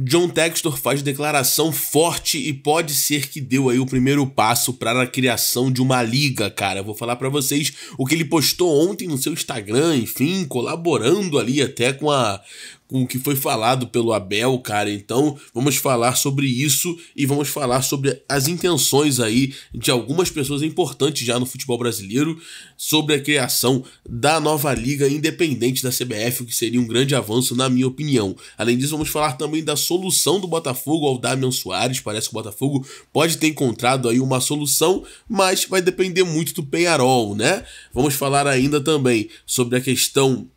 John Textor faz declaração forte e pode ser que deu aí o primeiro passo para a criação de uma liga, cara. Eu vou falar para vocês o que ele postou ontem no seu Instagram, enfim, colaborando ali até com a com o que foi falado pelo Abel, cara. Então, vamos falar sobre isso e vamos falar sobre as intenções aí de algumas pessoas importantes já no futebol brasileiro sobre a criação da nova liga independente da CBF, o que seria um grande avanço na minha opinião. Além disso, vamos falar também da solução do Botafogo ao Damian Soares. Parece que o Botafogo pode ter encontrado aí uma solução, mas vai depender muito do Penharol, né? Vamos falar ainda também sobre a questão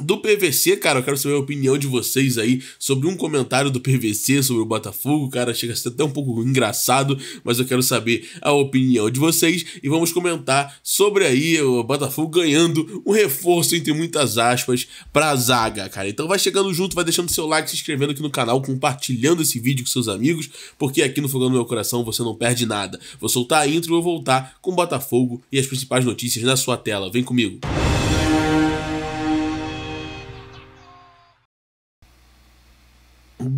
do PVC, cara, eu quero saber a opinião de vocês aí sobre um comentário do PVC sobre o Botafogo. Cara, chega a ser até um pouco engraçado, mas eu quero saber a opinião de vocês e vamos comentar sobre aí o Botafogo ganhando um reforço, entre muitas aspas, pra zaga, cara. Então vai chegando junto, vai deixando seu like, se inscrevendo aqui no canal, compartilhando esse vídeo com seus amigos, porque aqui no Fogão do Meu Coração você não perde nada. Vou soltar a intro e vou voltar com o Botafogo e as principais notícias na sua tela. Vem comigo. Música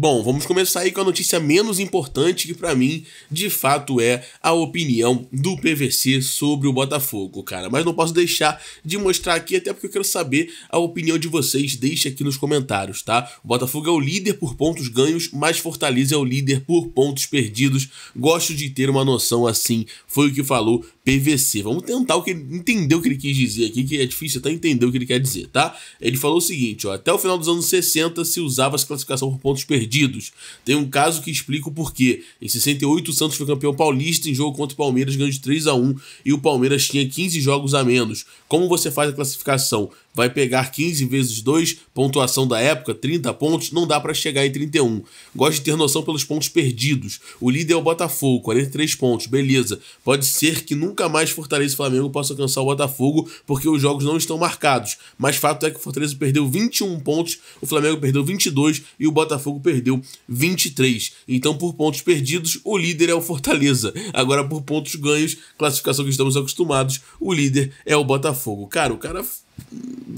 Bom, vamos começar aí com a notícia menos importante, que para mim, de fato, é a opinião do PVC sobre o Botafogo, cara. Mas não posso deixar de mostrar aqui, até porque eu quero saber a opinião de vocês. deixe aqui nos comentários, tá? O Botafogo é o líder por pontos ganhos, mas Fortaleza é o líder por pontos perdidos. Gosto de ter uma noção assim. Foi o que falou PVC. Vamos tentar o que ele entendeu o que ele quis dizer aqui, que é difícil até entender o que ele quer dizer, tá? Ele falou o seguinte, ó, até o final dos anos 60 se usava essa classificação por pontos perdidos perdidos. Tem um caso que explica o porquê. Em 68, o Santos foi campeão paulista em jogo contra o Palmeiras, ganhou de 3 a 1 e o Palmeiras tinha 15 jogos a menos. Como você faz a classificação? vai pegar 15 vezes 2, pontuação da época, 30 pontos, não dá para chegar em 31. Gosto de ter noção pelos pontos perdidos. O líder é o Botafogo, 43 pontos, beleza. Pode ser que nunca mais Fortaleza e Flamengo possam alcançar o Botafogo, porque os jogos não estão marcados. Mas fato é que o Fortaleza perdeu 21 pontos, o Flamengo perdeu 22 e o Botafogo perdeu 23. Então, por pontos perdidos, o líder é o Fortaleza. Agora, por pontos ganhos, classificação que estamos acostumados, o líder é o Botafogo. Cara, o cara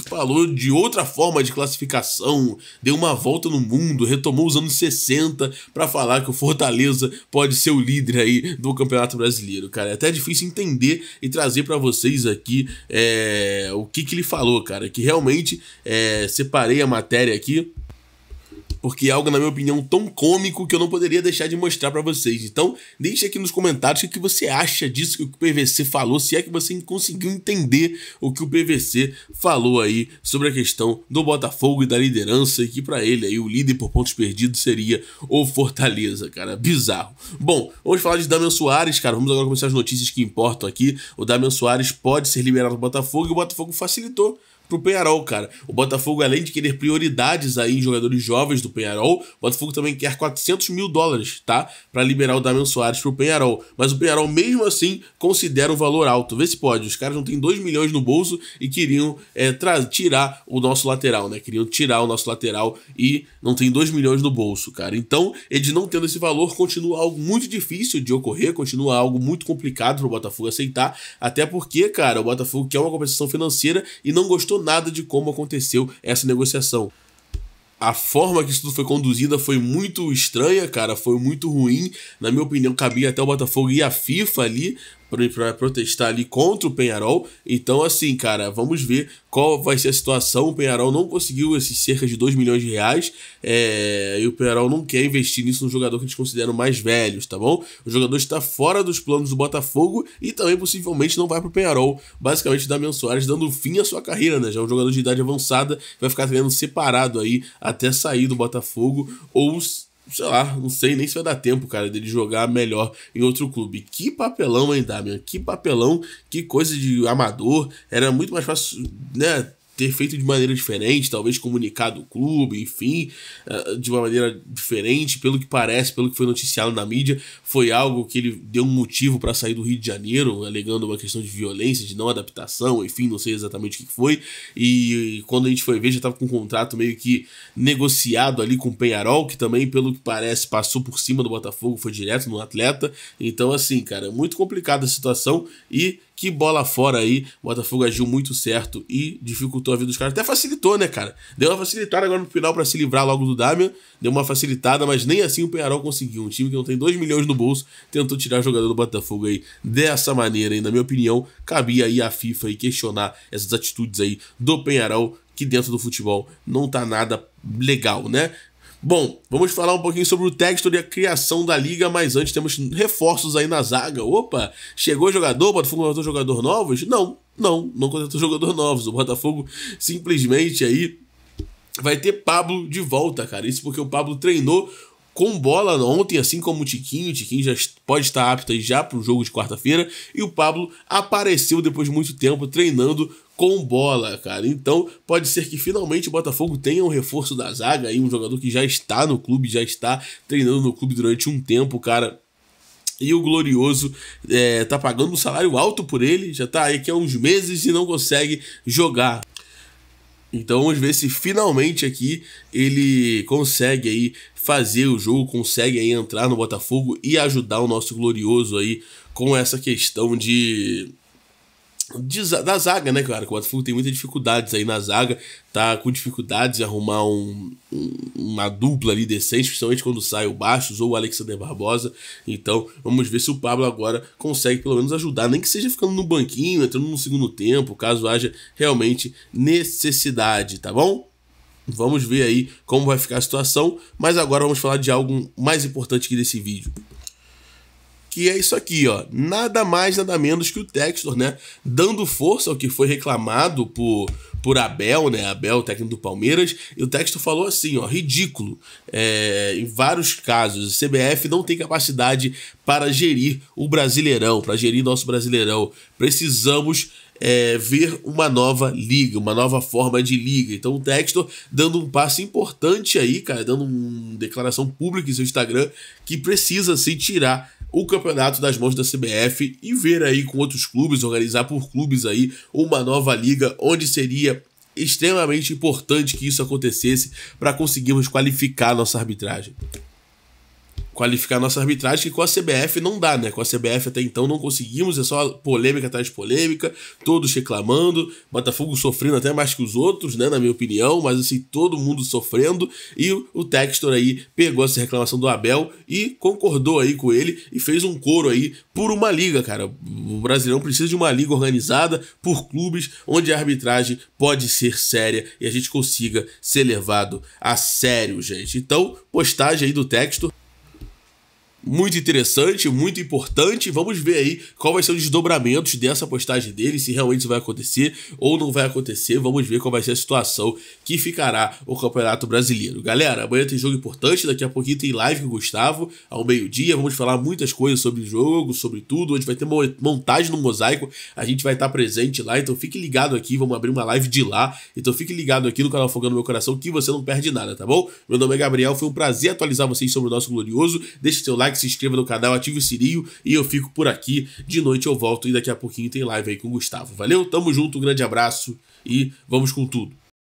falou de outra forma de classificação, deu uma volta no mundo, retomou os anos 60 para falar que o Fortaleza pode ser o líder aí do Campeonato Brasileiro, cara. É até difícil entender e trazer para vocês aqui é, o que, que ele falou, cara. Que realmente é, separei a matéria aqui porque é algo, na minha opinião, tão cômico que eu não poderia deixar de mostrar para vocês. Então, deixe aqui nos comentários o que você acha disso que o PVC falou, se é que você conseguiu entender o que o PVC falou aí sobre a questão do Botafogo e da liderança, e que para ele aí o líder por pontos perdidos seria o Fortaleza, cara. Bizarro. Bom, vamos falar de Damian Soares, cara. Vamos agora começar as notícias que importam aqui. O Damian Soares pode ser liberado do Botafogo e o Botafogo facilitou pro Penharol, cara. O Botafogo, além de querer prioridades aí em jogadores jovens do Penharol, o Botafogo também quer 400 mil dólares, tá? Para liberar o Damian Soares pro Penharol. Mas o Penharol, mesmo assim, considera o valor alto. Vê se pode. Os caras não têm 2 milhões no bolso e queriam é, tirar o nosso lateral, né? Queriam tirar o nosso lateral e não tem 2 milhões no bolso, cara. Então, eles não tendo esse valor, continua algo muito difícil de ocorrer, continua algo muito complicado pro Botafogo aceitar, até porque, cara, o Botafogo quer uma compensação financeira e não gostou nada de como aconteceu essa negociação. A forma que isso tudo foi conduzida foi muito estranha, cara. Foi muito ruim. Na minha opinião, cabia até o Botafogo e a FIFA ali para protestar ali contra o Penharol. Então, assim, cara, vamos ver qual vai ser a situação. O Penharol não conseguiu esses cerca de 2 milhões de reais é... e o Penharol não quer investir nisso no jogador que eles consideram mais velhos, tá bom? O jogador está fora dos planos do Botafogo e também possivelmente não vai para o Penharol. Basicamente, o Damian Soares dando fim à sua carreira, né? Já é um jogador de idade avançada, vai ficar treinando separado aí até sair do Botafogo ou sei lá, não sei nem se vai dar tempo, cara, dele jogar melhor em outro clube. Que papelão, hein, Damian? Que papelão, que coisa de amador. Era muito mais fácil, né? ter feito de maneira diferente, talvez comunicado o clube, enfim, eh, de uma maneira diferente, pelo que parece, pelo que foi noticiado na mídia, foi algo que ele deu um motivo para sair do Rio de Janeiro, alegando uma questão de violência, de não adaptação, enfim, não sei exatamente o que foi. E, quando a gente foi ver, já estava com um contrato meio que negociado ali com o Penharol, que também, pelo que parece, passou por cima do Botafogo, foi direto no atleta. Então, assim, cara, é muito complicada a situação e que bola fora aí. O Botafogo agiu muito certo e dificultou a vida dos caras. Até facilitou, né, cara? Deu uma facilitada agora no final para se livrar logo do Damian. Deu uma facilitada, mas nem assim o Penharol conseguiu. Um time que não tem 2 milhões no bolso tentou tirar o jogador do Botafogo aí dessa maneira. E, na minha opinião, cabia aí a FIFA e questionar essas atitudes aí do Penharol que dentro do futebol não tá nada legal, né? Bom, vamos falar um pouquinho sobre o texto e a criação da liga, mas antes temos reforços aí na zaga. Opa, chegou jogador, o Botafogo contratou jogador novos? Não, não, não contratou jogador novos. O Botafogo simplesmente aí vai ter Pablo de volta, cara. Isso porque o Pablo treinou com bola ontem, assim como o Tiquinho. O Tiquinho já pode estar apto aí já para o jogo de quarta-feira. E o Pablo apareceu depois de muito tempo treinando com bola, cara. Então, pode ser que finalmente o Botafogo tenha um reforço da zaga aí, um jogador que já está no clube, já está treinando no clube durante um tempo, cara. E o Glorioso é, tá pagando um salário alto por ele, já tá aí que há uns meses e não consegue jogar. Então vamos ver se finalmente aqui ele consegue aí fazer o jogo, consegue aí entrar no Botafogo e ajudar o nosso glorioso aí com essa questão de da zaga, né, cara? o Botafogo tem muitas dificuldades aí na zaga, tá com dificuldades de arrumar um, um, uma dupla ali decente, principalmente quando sai o Bastos ou o Alexander Barbosa. Então, vamos ver se o Pablo agora consegue pelo menos ajudar, nem que seja ficando no banquinho, entrando no segundo tempo, caso haja realmente necessidade, tá bom? Vamos ver aí como vai ficar a situação, mas agora vamos falar de algo mais importante que desse vídeo que é isso aqui, ó. Nada mais, nada menos que o Textor, né? Dando força ao que foi reclamado por, por Abel, né? Abel, técnico do Palmeiras, e o texto falou assim, ó, ridículo. É, em vários casos, o CBF não tem capacidade para gerir o Brasileirão, para gerir nosso Brasileirão. Precisamos é, ver uma nova liga, uma nova forma de liga. Então o Textor dando um passo importante aí, cara, dando uma declaração pública em seu Instagram que precisa se assim, tirar o campeonato das mãos da CBF e ver aí com outros clubes, organizar por clubes aí uma nova liga onde seria extremamente importante que isso acontecesse para conseguirmos qualificar nossa arbitragem qualificar nossa arbitragem, que com a CBF não dá, né? Com a CBF até então não conseguimos, é só polêmica atrás de polêmica, todos reclamando, Botafogo sofrendo até mais que os outros, né? Na minha opinião, mas assim, todo mundo sofrendo. E o Textor aí pegou essa reclamação do Abel e concordou aí com ele e fez um coro aí por uma liga, cara. O Brasileirão precisa de uma liga organizada por clubes onde a arbitragem pode ser séria e a gente consiga ser levado a sério, gente. Então, postagem aí do Textor muito interessante, muito importante. Vamos ver aí qual vai ser o desdobramento dessa postagem dele, se realmente isso vai acontecer ou não vai acontecer. Vamos ver qual vai ser a situação que ficará o Campeonato Brasileiro. Galera, amanhã tem jogo importante, daqui a pouquinho tem live com o Gustavo, ao meio-dia. Vamos falar muitas coisas sobre o jogo, sobre tudo. A gente vai ter montagem no mosaico, a gente vai estar presente lá, então fique ligado aqui, vamos abrir uma live de lá. Então fique ligado aqui no canal Fogando Meu Coração que você não perde nada, tá bom? Meu nome é Gabriel, foi um prazer atualizar vocês sobre o nosso glorioso. Deixe seu like like, se inscreva no canal, ative o sininho e eu fico por aqui. De noite eu volto e daqui a pouquinho tem live aí com o Gustavo. Valeu, tamo junto, um grande abraço e vamos com tudo.